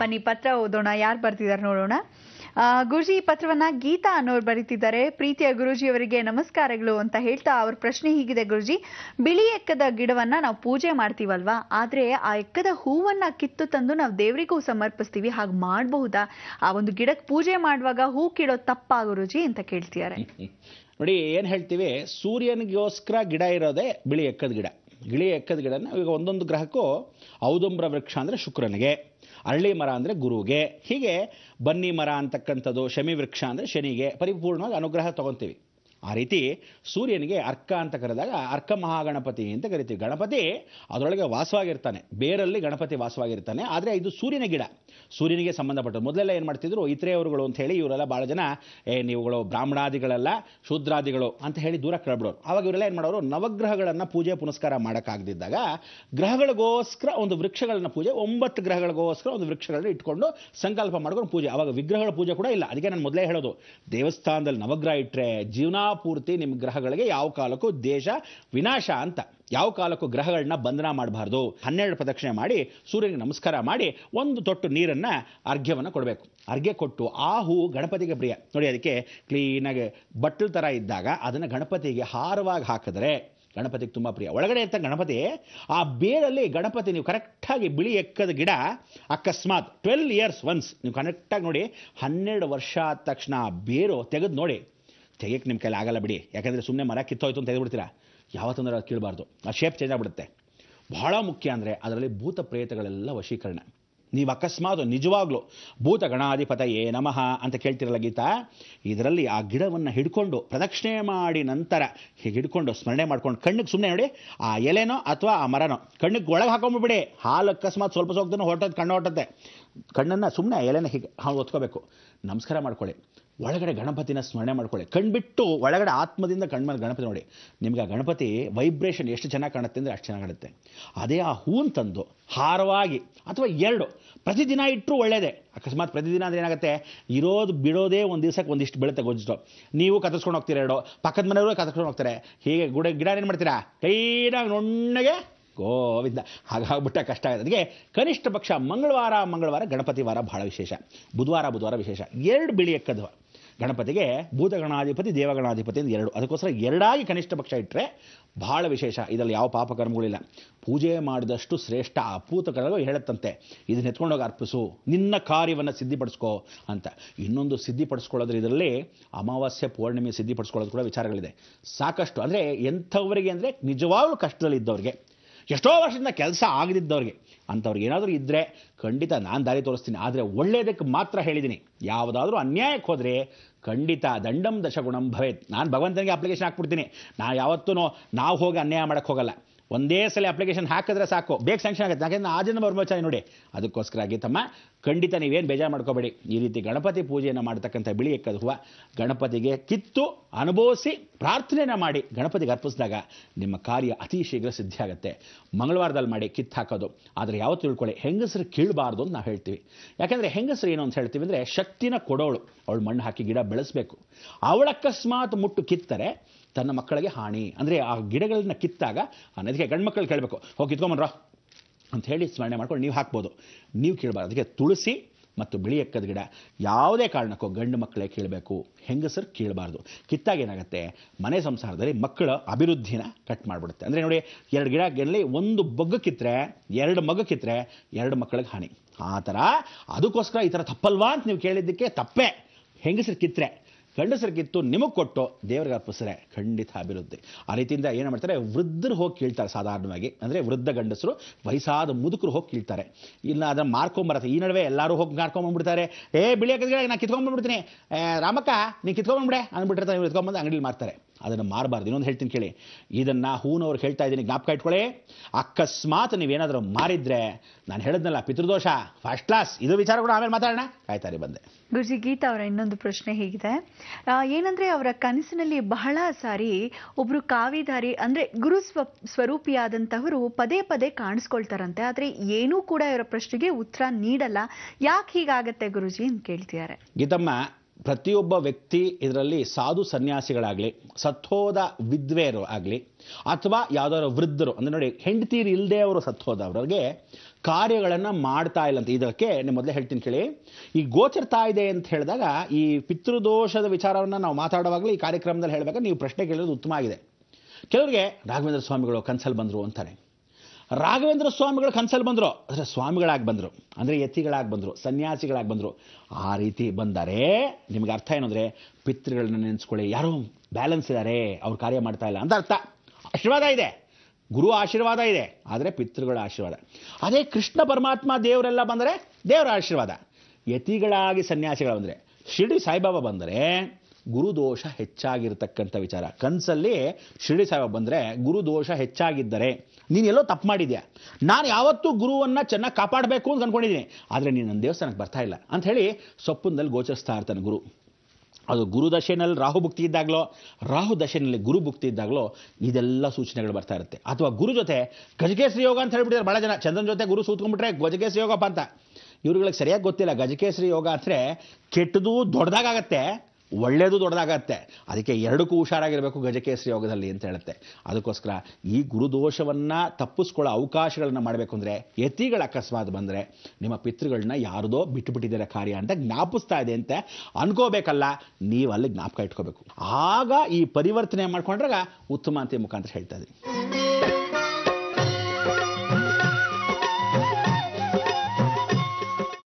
ಬನ್ನಿ ಪತ್ರ ಓದೋಣ ಯಾರು ಬರ್ತಿದ್ದಾರೆ ನೋಡೋಣ ಗುರುಜಿ ಪತ್ರವನ್ನ ಗೀತಾ ಅನ್ನೋರು ಬರೀತಿದ್ದಾರೆ ಪ್ರೀತಿಯ ಗುರುಜಿ ಅವರಿಗೆ ನಮಸ್ಕಾರಗಳು ಅಂತ ಹೇಳ್ತಾ ಅವ್ರ ಪ್ರಶ್ನೆ ಹೀಗಿದೆ ಗುರುಜಿ ಬಿಳಿ ಎಕ್ಕದ ಗಿಡವನ್ನ ನಾವು ಪೂಜೆ ಮಾಡ್ತೀವಲ್ವಾ ಆದ್ರೆ ಆ ಎಕ್ಕದ ಹೂವನ್ನ ಕಿತ್ತು ತಂದು ನಾವು ದೇವರಿಗೂ ಸಮರ್ಪಿಸ್ತೀವಿ ಹಾಗೆ ಮಾಡಬಹುದಾ ಆ ಒಂದು ಗಿಡಕ್ಕೆ ಪೂಜೆ ಮಾಡುವಾಗ ಹೂ ಕಿಡೋ ತಪ್ಪಾ ಗುರುಜಿ ಅಂತ ಕೇಳ್ತಿದ್ದಾರೆ ನೋಡಿ ಏನ್ ಹೇಳ್ತೀವಿ ಸೂರ್ಯನಿಗೋಸ್ಕರ ಗಿಡ ಇರೋದೇ ಬಿಳಿ ಎಕ್ಕದ ಗಿಡ ಗಿಳಿ ಎಕ್ಕದ ಗಿಡನ ಈಗ ಒಂದೊಂದು ಗ್ರಹಕ್ಕೂ ಔದುಂಬ್ರ ವೃಕ್ಷ ಅಂದರೆ ಶುಕ್ರನಿಗೆ ಅರಳಿ ಮರ ಅಂದರೆ ಗುರುಗೆ ಹೀಗೆ ಬನ್ನಿ ಮರ ಅಂತಕ್ಕಂಥದ್ದು ಶಮಿ ವೃಕ್ಷ ಅಂದರೆ ಶನಿಗೆ ಪರಿಪೂರ್ಣವಾಗಿ ಅನುಗ್ರಹ ತಗೊತೀವಿ ಆ ರೀತಿ ಸೂರ್ಯನಿಗೆ ಅರ್ಕ ಅಂತ ಕರೆದಾಗ ಅರ್ಕ ಮಹಾಗಣಪತಿ ಅಂತ ಕರಿತೀವಿ ಗಣಪತಿ ಅದರೊಳಗೆ ವಾಸವಾಗಿರ್ತಾನೆ ಬೇರಲ್ಲಿ ಗಣಪತಿ ವಾಸವಾಗಿರ್ತಾನೆ ಆದರೆ ಇದು ಸೂರ್ಯನ ಗಿಡ ಸೂರ್ಯನಿಗೆ ಸಂಬಂಧಪಟ್ಟದ್ದು ಮೊದಲೆಲ್ಲ ಏನು ಮಾಡ್ತಿದ್ರು ಇತರೆಯವರುಗಳು ಅಂತ ಹೇಳಿ ಇವರೆಲ್ಲ ಭಾಳ ಜನ ಏ ನೀವುಗಳು ಬ್ರಾಹ್ಮಣಾದಿಗಳೆಲ್ಲ ಶೂದ್ರಾದಿಗಳು ಅಂತ ಹೇಳಿ ದೂರ ಕಳ್ಬಿಡೋರು ಆವಾಗ ಇವರೆಲ್ಲ ಏನು ಮಾಡೋರು ನವಗ್ರಹಗಳನ್ನು ಪೂಜೆ ಪುನಸ್ಕಾರ ಮಾಡೋಕ್ಕಾಗದಿದ್ದಾಗ ಗ್ರಹಗಳಿಗೋಸ್ಕರ ಒಂದು ವೃಕ್ಷಗಳನ್ನ ಪೂಜೆ ಒಂಬತ್ತು ಗ್ರಹಗಳಿಗೋಸ್ಕರ ಒಂದು ವೃಕ್ಷಗಳನ್ನ ಇಟ್ಕೊಂಡು ಸಂಕಲ್ಪ ಮಾಡ್ಕೊಂಡು ಪೂಜೆ ಆವಾಗ ವಿಗ್ರಹಗಳ ಪೂಜೆ ಕೂಡ ಇಲ್ಲ ಅದಕ್ಕೆ ನಾನು ಮೊದಲೇ ಹೇಳೋದು ದೇವಸ್ಥಾನದಲ್ಲಿ ನವಗ್ರಹ ಇಟ್ಟರೆ ಜೀವನಾಪೂರ್ತಿ ನಿಮ್ಮ ಗ್ರಹಗಳಿಗೆ ಯಾವ ಕಾಲಕ್ಕೂ ದೇಶ ವಿನಾಶ ಅಂತ ಯಾವ ಕಾಲಕ್ಕೂ ಗ್ರಹಗಳನ್ನ ಬಂಧನ ಮಾಡಬಾರ್ದು ಹನ್ನೆರಡು ಪ್ರದಕ್ಷಿಣೆ ಮಾಡಿ ಸೂರ್ಯನಿಗೆ ನಮಸ್ಕಾರ ಮಾಡಿ ಒಂದು ತೊಟ್ಟು ನೀರನ್ನು ಅರ್ಘ್ಯವನ್ನು ಕೊಡಬೇಕು ಅರ್ಘ್ಯ ಕೊಟ್ಟು ಆ ಹೂ ಗಣಪತಿಗೆ ಪ್ರಿಯ ನೋಡಿ ಅದಕ್ಕೆ ಕ್ಲೀನಾಗಿ ಬಟ್ಟಲು ಥರ ಇದ್ದಾಗ ಅದನ್ನು ಗಣಪತಿಗೆ ಹಾರವಾಗಿ ಹಾಕಿದ್ರೆ ಗಣಪತಿಗೆ ತುಂಬ ಪ್ರಿಯ ಒಳಗಡೆ ಇರ್ತ ಗಣಪತಿ ಆ ಬೇರಲ್ಲಿ ಗಣಪತಿ ನೀವು ಕರೆಕ್ಟಾಗಿ ಬಿಳಿ ಎಕ್ಕದ ಗಿಡ ಅಕಸ್ಮಾತ್ ಟ್ವೆಲ್ ಇಯರ್ಸ್ ಒನ್ಸ್ ನೀವು ಕರೆಕ್ಟಾಗಿ ನೋಡಿ ಹನ್ನೆರಡು ವರ್ಷ ಆದ ತಕ್ಷಣ ಆ ಬೇರು ತೆಗೆದು ನೋಡಿ ತೆಗೆಯಕ್ಕೆ ನಿಮ್ಮ ಕೈಲಿ ಆಗಲ್ಲ ಬಿಡಿ ಯಾಕಂದರೆ ಸುಮ್ಮನೆ ಮರ ಕಿತ್ತೋಯ್ತು ಅಂತ ತೆಗೆದುಬಿಡ್ತೀರಾ ಯಾವ ತೊಂದರೆ ಅದು ಕೇಳಬಾರ್ದು ಆ ಶೇಪ್ ಚೇಂಜ್ ಆಗ್ಬಿಡುತ್ತೆ ಬಹಳ ಮುಖ್ಯ ಅಂದರೆ ಅದರಲ್ಲಿ ಭೂತ ಪ್ರೇತಗಳೆಲ್ಲ ವಶೀಕರಣ ನೀವು ಅಕಸ್ಮಾತ್ ನಿಜವಾಗ್ಲೂ ಭೂತ ಗಣಾಧಿಪತ ಏ ನಮಃ ಅಂತ ಕೇಳ್ತಿರಲ್ಲ ಗೀತಾ ಇದರಲ್ಲಿ ಆ ಗಿಡವನ್ನು ಹಿಡ್ಕೊಂಡು ಪ್ರದಕ್ಷಿಣೆ ಮಾಡಿ ನಂತರ ಹೀಗೆ ಹಿಡ್ಕೊಂಡು ಸ್ಮರಣೆ ಮಾಡ್ಕೊಂಡು ಕಣ್ಣಿಗೆ ಸುಮ್ಮನೆ ನೋಡಿ ಆ ಎಲೆನೋ ಅಥವಾ ಆ ಮರನೋ ಕಣ್ಣಿಗೆ ಒಳಗೆ ಹಾಕೊಂಡ್ಬಿಡಿ ಹಾಲು ಅಕಸ್ಮಾತ್ ಸ್ವಲ್ಪ ಸೋಗ್ದನ್ನು ಹೊರಟೋದು ಕಣ್ಣು ಹೊರಟತ್ತೆ ಕಣ್ಣನ್ನು ಸುಮ್ಮನೆ ಎಲೆನ ಹೀಗೆ ಹಾಂ ಒತ್ಕೋಬೇಕು ನಮಸ್ಕಾರ ಮಾಡ್ಕೊಳ್ಳಿ ಒಳಗಡೆ ಗಣಪತಿನ ಸ್ಮರಣೆ ಮಾಡ್ಕೊಳ್ಳಿ ಕಣ್ಬಿಟ್ಟು ಒಳಗಡೆ ಆತ್ಮದಿಂದ ಕಣ್ಮೇಲೆ ಗಣಪತಿ ನೋಡಿ ನಿಮ್ಗೆ ಆ ಗಣಪತಿ ವೈಬ್ರೇಷನ್ ಎಷ್ಟು ಚೆನ್ನಾಗಿ ಕಾಣುತ್ತೆ ಅಂದರೆ ಅಷ್ಟು ಚೆನ್ನಾಗಿ ಕಾಣುತ್ತೆ ಅದೇ ಆ ಹೂವನ್ನು ತಂದು ಹಾರವಾಗಿ ಅಥವಾ ಎರಡು ಪ್ರತಿದಿನ ಇಟ್ಟರೂ ಒಳ್ಳೆಯದೇ ಅಕಸ್ಮಾತ್ ಪ್ರತಿದಿನ ಅಂದರೆ ಏನಾಗುತ್ತೆ ಇರೋದು ಬಿಡೋದೇ ಒಂದು ದಿವಸಕ್ಕೆ ಒಂದಿಷ್ಟು ಬೆಳೆ ಗೊಜ್ಜಿಟ್ಟು ನೀವು ಕತ್ತರಿಸ್ಕೊಂಡು ಹೋಗ್ತೀರ ಎರಡು ಪಕ್ಕದ ಮನೆಯವರು ಕತ್ತರಿಸ್ಕೊಂಡು ಹೋಗ್ತಾರೆ ಹೀಗೆ ಗುಡ ಗಿಡ ಏನು ಮಾಡ್ತೀರಾ ಕೈನಾಗಿ ನೊಣ್ಣಗೆ ಗೋವಿಂದ ಹಾಗಾಗ್ಬಿಟ್ಟ ಕಷ್ಟ ಆಗುತ್ತೆ ಅದಕ್ಕೆ ಕನಿಷ್ಠ ಪಕ್ಷ ಮಂಗಳವಾರ ಮಂಗಳವಾರ ಗಣಪತಿ ವಾರ ಬಹಳ ವಿಶೇಷ ಬುಧವಾರ ಬುಧವಾರ ವಿಶೇಷ ಎರಡು ಬಿಳಿ ಎಕ್ಕದ್ವ ಗಣಪತಿಗೆ ಭೂತಗಣಾಧಿಪತಿ ದೇವಗಣಾಧಿಪತಿ ಅಂತ ಎರಡು ಅದಕ್ಕೋಸ್ಕರ ಎರಡಾಗಿ ಕನಿಷ್ಠ ಪಕ್ಷ ಇಟ್ಟರೆ ಬಹಳ ವಿಶೇಷ ಇದರಲ್ಲಿ ಯಾವ ಪಾಪಕರ್ಮಗಳಿಲ್ಲ ಪೂಜೆ ಮಾಡಿದಷ್ಟು ಶ್ರೇಷ್ಠ ಆ ಹೇಳುತ್ತಂತೆ ಇದನ್ನ ಎತ್ಕೊಂಡೋಗಿ ಅರ್ಪಿಸು ನಿನ್ನ ಕಾರ್ಯವನ್ನು ಸಿದ್ಧಿಪಡಿಸ್ಕೋ ಅಂತ ಇನ್ನೊಂದು ಸಿದ್ಧಿಪಡಿಸ್ಕೊಳ್ಳೋದ್ರ ಇದರಲ್ಲಿ ಅಮಾವಾಸ್ಯೆ ಪೂರ್ಣಿಮೆ ಸಿದ್ಧಿಪಡಿಸ್ಕೊಳ್ಳೋದು ಕೂಡ ವಿಚಾರಗಳಿದೆ ಸಾಕಷ್ಟು ಅಂದರೆ ಎಂಥವರಿಗೆ ಅಂದರೆ ನಿಜವಾಗ್ಲೂ ಇದ್ದವ್ರಿಗೆ ಎಷ್ಟೋ ವರ್ಷದಿಂದ ಕೆಲಸ ಆಗದಿದ್ದವ್ರಿಗೆ ಅಂಥವ್ರಿಗೆ ಏನಾದರೂ ಇದ್ದರೆ ಖಂಡಿತ ನಾನು ದಾರಿ ತೋರಿಸ್ತೀನಿ ಆದರೆ ಒಳ್ಳೆಯದಕ್ಕೆ ಮಾತ್ರ ಹೇಳಿದ್ದೀನಿ ಯಾವುದಾದ್ರೂ ಅನ್ಯಾಯಕ್ಕೆ ಹೋದರೆ ಖಂಡಿತ ದಂಡಂ ದಶಗುಣಂ ಭವೇತ್ ನಾನು ಭಗವಂತನಿಗೆ ಅಪ್ಲಿಕೇಶನ್ ಹಾಕ್ಬಿಡ್ತೀನಿ ನಾನು ಯಾವತ್ತೂ ನಾವು ಹೋಗಿ ಅನ್ಯಾಯ ಮಾಡೋಕ್ಕೆ ಹೋಗಲ್ಲ ಒಂದೇ ಸಲ ಅಪ್ಲಿಕೇಶನ್ ಹಾಕಿದ್ರೆ ಸಾಕು ಬೇಗ ಸ್ಯಾಂಕ್ಷನ್ ಆಗುತ್ತೆ ಯಾಕೆಂದ್ರೆ ದಿನ ಬ್ರಹ್ಮಚಾರಿ ನೋಡಿ ಆಗಿ ತಮ್ಮ ಖಂಡಿತ ನೀವೇನು ಬೇಜಾರು ಮಾಡ್ಕೋಬೇಡಿ ಈ ರೀತಿ ಗಣಪತಿ ಪೂಜೆಯನ್ನು ಮಾಡ್ತಕ್ಕಂಥ ಬಿಳಿ ಎಕ್ಕದ ಹೂವು ಗಣಪತಿಗೆ ಕಿತ್ತು ಅನುಭವಿಸಿ ಪ್ರಾರ್ಥನೆಯನ್ನು ಮಾಡಿ ಗಣಪತಿಗೆ ಅರ್ಪಿಸಿದಾಗ ನಿಮ್ಮ ಕಾರ್ಯ ಅತಿ ಶೀಘ್ರ ಸಿದ್ಧಿಯಾಗುತ್ತೆ ಆಗುತ್ತೆ ಮಂಗಳವಾರದಲ್ಲಿ ಮಾಡಿ ಕಿತ್ತು ಹಾಕೋದು ಆದರೆ ಯಾವತ್ತು ತಿಳ್ಕೊಳ್ಳಿ ಹೆಂಗಸರು ಕೀಳಬಾರ್ದು ಅಂತ ನಾವು ಹೇಳ್ತೀವಿ ಯಾಕೆಂದರೆ ಹೆಂಗಸರು ಏನು ಅಂತ ಹೇಳ್ತೀವಿ ಅಂದರೆ ಶಕ್ತಿನ ಕೊಡೋಳು ಅವಳು ಮಣ್ಣು ಹಾಕಿ ಗಿಡ ಬೆಳೆಸಬೇಕು ಅಕಸ್ಮಾತ್ ಮುಟ್ಟು ಕಿತ್ತರೆ ತನ್ನ ಮಕ್ಕಳಿಗೆ ಹಾನಿ ಅಂದರೆ ಆ ಗಿಡಗಳನ್ನ ಕಿತ್ತಾಗ ನದಿಗೆ ಗಂಡು ಮಕ್ಕಳು ಕೇಳಬೇಕು ಹೋಗಿ ಕಿತ್ಕೊಂಬನ್ರ ಅಂತ ಹೇಳಿ ಸ್ಮರಣೆ ಮಾಡ್ಕೊಂಡು ನೀವು ಹಾಕ್ಬೋದು ನೀವು ಕೇಳಬಾರ್ದು ಅದಕ್ಕೆ ತುಳಸಿ ಮತ್ತು ಬಿಳಿ ಎಕ್ಕದ ಗಿಡ ಯಾವುದೇ ಕಾರಣಕ್ಕೂ ಗಂಡು ಮಕ್ಕಳೇ ಕೇಳಬೇಕು ಹೆಂಗಸರು ಕೇಳಬಾರ್ದು ಏನಾಗುತ್ತೆ ಮನೆ ಸಂಸಾರದಲ್ಲಿ ಮಕ್ಕಳ ಅಭಿವೃದ್ಧಿನ ಕಟ್ ಮಾಡಿಬಿಡುತ್ತೆ ಅಂದರೆ ನೋಡಿ ಎರಡು ಗಿಡ ಗೆಲ್ಲಿ ಒಂದು ಬೊಗ್ಗ ಕಿತ್ತರೆ ಎರಡು ಮಗ ಕಿತ್ತರೆ ಎರಡು ಮಕ್ಕಳಿಗೆ ಹಾನಿ ಆ ಥರ ಅದಕ್ಕೋಸ್ಕರ ಈ ಥರ ತಪ್ಪಲ್ವಾ ಅಂತ ನೀವು ಕೇಳಿದ್ದಕ್ಕೆ ತಪ್ಪೇ ಹೆಂಗಸರು ಕಿತ್ತರೆ ಗಂಡಸರಿಗಿತ್ತು ನಿಮಗೆ ಕೊಟ್ಟು ದೇವ್ರಿಗೆ ಅರ್ಪಿಸ್ರೆ ಖಂಡಿತ ಅಭಿವೃದ್ಧಿ ಆ ರೀತಿಯಿಂದ ಏನು ಮಾಡ್ತಾರೆ ವೃದ್ಧರು ಹೋಗಿ ಕೀಳ್ತಾರೆ ಸಾಧಾರಣವಾಗಿ ಅಂದರೆ ವೃದ್ಧ ಗಂಡಸರು ವಯಸ್ಸಾದ ಮುದುಕರು ಹೋಗಿ ಕೇಳ್ತಾರೆ ಇಲ್ಲ ಅದನ್ನು ಮಾರ್ಕೊಂಬರತ್ತೆ ಈ ನಡುವೆ ಎಲ್ಲರೂ ಹೋಗಿ ಮಾರ್ಕೊಂಬಂದ್ಬಿಡ್ತಾರೆ ಏ ಬಿಳಿಯ ನಾನು ಕಿತ್ಕೊಂಡ್ಬಂದ್ಬಿಡ್ತೀನಿ ರಾಮಕ್ಕ ನೀನು ಕಿತ್ಕೊಂಬಂದ್ಬಿಡೆ ಅಂದ್ಬಿಟ್ಟಿರ್ತಾರೆ ಕಿತ್ಕೊಂಡ್ಬಂದು ಅಂಗಡಿಲಿ ಮಾರ್ತಾರೆ ಅದನ್ನು ಮಾರಬಾರ್ದು ಇನ್ನೊಂದು ಹೇಳ್ತೀನಿ ಕೇಳಿ ಇದನ್ನು ಹೂನವ್ರು ಹೇಳ್ತಾ ಇದ್ದೀನಿ ಜ್ಞಾಪಕ ಇಟ್ಕೊಳ್ಳಿ ಅಕಸ್ಮಾತ್ ನೀವೇನಾದರೂ ಮಾರಿದ್ರೆ ನಾನು ಹೇಳಿದ್ನಲ್ಲ ಪಿತೃದೋಷ ಫಸ್ಟ್ ಕ್ಲಾಸ್ ಇದು ವಿಚಾರ ಕೂಡ ಆಮೇಲೆ ಮಾತಾಡೋಣ ಕಾಯ್ತಾರೆ ಬಂದೆ ಗುರುಜಿ ಗೀತಾ ಅವರ ಇನ್ನೊಂದು ಪ್ರಶ್ನೆ ಹೀಗಿದೆ ಏನಂದ್ರೆ ಅವರ ಕನಸಿನಲ್ಲಿ ಬಹಳ ಸಾರಿ ಒಬ್ರು ಕಾವಿದಾರಿ ಅಂದ್ರೆ ಗುರು ಸ್ವ ಸ್ವರೂಪಿಯಾದಂತಹವರು ಪದೇ ಪದೇ ಕಾಣಿಸ್ಕೊಳ್ತಾರಂತೆ ಆದ್ರೆ ಏನೂ ಕೂಡ ಇವರ ಪ್ರಶ್ನೆಗೆ ಉತ್ತರ ನೀಡಲ್ಲ ಯಾಕೆ ಹೀಗಾಗತ್ತೆ ಗುರುಜಿ ಅಂತ ಕೇಳ್ತಿದ್ದಾರೆ ಗೀತಮ್ಮ ಪ್ರತಿಯೊಬ್ಬ ವ್ಯಕ್ತಿ ಇದರಲ್ಲಿ ಸಾಧು ಸನ್ಯಾಸಿಗಳಾಗಲಿ ಸತ್ಹೋದ ವಿದ್ವೇರು ಆಗಲಿ ಅಥವಾ ಯಾವುದಾದ್ರು ವೃದ್ಧರು ಅಂದರೆ ನೋಡಿ ಹೆಂಡತೀರು ಇಲ್ಲದೆ ಅವರು ಸತ್ತೋದವ್ರಿಗೆ ಕಾರ್ಯಗಳನ್ನು ಮಾಡ್ತಾ ಇಲ್ಲ ಅಂತ ಇದಕ್ಕೆ ನಿಮ್ಮ ಮೊದಲೇ ಹೇಳ್ತೀನಿ ಕೇಳಿ ಈ ಗೋಚರ್ತಾ ಇದೆ ಅಂತ ಹೇಳಿದಾಗ ಈ ಪಿತೃದೋಷದ ವಿಚಾರವನ್ನು ನಾವು ಮಾತಾಡುವಾಗಲಿ ಈ ಕಾರ್ಯಕ್ರಮದಲ್ಲಿ ಹೇಳುವಾಗ ನೀವು ಪ್ರಶ್ನೆ ಕೇಳೋದು ಉತ್ತಮ ಆಗಿದೆ ಕೆಲವರಿಗೆ ರಾಘವೇಂದ್ರ ಸ್ವಾಮಿಗಳು ಕನ್ಸಲ್ಲಿ ಬಂದರು ಅಂತಾರೆ ರಾಘವೇಂದ್ರ ಸ್ವಾಮಿಗಳ ಕನಸಲ್ಲಿ ಬಂದರು ಅಂದರೆ ಸ್ವಾಮಿಗಳಾಗಿ ಬಂದರು ಅಂದರೆ ಯತಿಗಳಾಗಿ ಬಂದರು ಸನ್ಯಾಸಿಗಳಾಗಿ ಬಂದರು ಆ ರೀತಿ ಬಂದರೆ ನಿಮಗೆ ಅರ್ಥ ಏನು ಅಂದರೆ ಪಿತೃಗಳನ್ನ ನೆನೆಸ್ಕೊಳ್ಳಿ ಯಾರೋ ಬ್ಯಾಲೆನ್ಸ್ ಇದ್ದಾರೆ ಅವ್ರು ಕಾರ್ಯ ಮಾಡ್ತಾ ಇಲ್ಲ ಅಂತ ಅರ್ಥ ಆಶೀರ್ವಾದ ಇದೆ ಗುರು ಆಶೀರ್ವಾದ ಇದೆ ಆದರೆ ಪಿತೃಗಳ ಆಶೀರ್ವಾದ ಅದೇ ಕೃಷ್ಣ ಪರಮಾತ್ಮ ದೇವರೆಲ್ಲ ಬಂದರೆ ದೇವರ ಆಶೀರ್ವಾದ ಯತಿಗಳಾಗಿ ಸನ್ಯಾಸಿಗಳು ಬಂದರೆ ಶಿರಡಿ ಸಾಯಿಬಾಬಾ ಬಂದರೆ ಗುರುದೋಷ ಹೆಚ್ಚಾಗಿರ್ತಕ್ಕಂಥ ವಿಚಾರ ಕನಸಲ್ಲಿ ಶಿರಡಿ ಸಾಹೇಬ ಬಂದರೆ ಗುರುದೋಷ ಹೆಚ್ಚಾಗಿದ್ದರೆ ನೀನೆಲ್ಲೋ ತಪ್ಪು ಮಾಡಿದ್ಯಾ ನಾನು ಯಾವತ್ತೂ ಗುರುವನ್ನು ಚೆನ್ನಾಗಿ ಕಾಪಾಡಬೇಕು ಅಂತ ಅಂದ್ಕೊಂಡಿದ್ದೀನಿ ಆದರೆ ನೀನು ನನ್ನ ದೇವಸ್ಥಾನಕ್ಕೆ ಬರ್ತಾ ಇಲ್ಲ ಅಂತ ಹೇಳಿ ಸೊಪ್ಪಿನಲ್ಲಿ ಗೋಚರಿಸ್ತಾ ಇರ್ತಾನೆ ಗುರು ಅದು ಗುರು ದಶೆನಲ್ಲಿ ರಾಹು ಭುಕ್ತಿ ಇದ್ದಾಗಲೋ ರಾಹು ದಶೆನಲ್ಲಿ ಗುರು ಭುಕ್ತಿ ಇದ್ದಾಗಲೋ ಇದೆಲ್ಲ ಸೂಚನೆಗಳು ಬರ್ತಾ ಇರುತ್ತೆ ಅಥವಾ ಗುರು ಜೊತೆ ಗಜಕೇಶ್ವರಿ ಯೋಗ ಅಂತ ಹೇಳ್ಬಿಟ್ಟಿದ್ದಾರೆ ಭಾಳ ಜನ ಚಂದ್ರನ ಜೊತೆ ಗುರು ಸೂತ್ಕೊಂಡ್ಬಿಟ್ರೆ ಗಜಕೇಶ್ವರಿ ಯೋಗಪ್ಪ ಅಂತ ಇವರುಗಳಿಗೆ ಸರಿಯಾಗಿ ಗೊತ್ತಿಲ್ಲ ಗಜಕೇಶ್ವರಿ ಯೋಗ ಅಂದರೆ ಕೆಟ್ಟದು ದೊಡ್ಡದಾಗತ್ತೆ ಒಳ್ಳೆಯದು ದೊಡ್ಡದಾಗತ್ತೆ ಅದಕ್ಕೆ ಎರಡಕ್ಕೂ ಹುಷಾರಾಗಿರಬೇಕು ಗಜಕೇಸರಿ ಯೋಗದಲ್ಲಿ ಅಂತ ಹೇಳುತ್ತೆ ಅದಕ್ಕೋಸ್ಕರ ಈ ಗುರುದೋಷವನ್ನು ತಪ್ಪಿಸ್ಕೊಳ್ಳೋ ಅವಕಾಶಗಳನ್ನು ಮಾಡಬೇಕು ಅಂದರೆ ಯತಿಗಳ ಅಕಸ್ಮಾತ್ ಬಂದರೆ ನಿಮ್ಮ ಪಿತೃಗಳನ್ನ ಯಾರದೋ ಬಿಟ್ಟುಬಿಟ್ಟಿದ್ದಾರೆ ಕಾರ್ಯ ಅಂತ ಜ್ಞಾಪಿಸ್ತಾ ಇದೆ ಅಂತ ಅನ್ಕೋಬೇಕಲ್ಲ ನೀವು ಅಲ್ಲಿ ಜ್ಞಾಪಕ ಇಟ್ಕೋಬೇಕು ಆಗ ಈ ಪರಿವರ್ತನೆ ಮಾಡ್ಕೊಂಡ್ರಾಗ ಉತ್ತಮ ಅಂತ ಮುಖಾಂತರ ಹೇಳ್ತಾ ಇದ್ದೀನಿ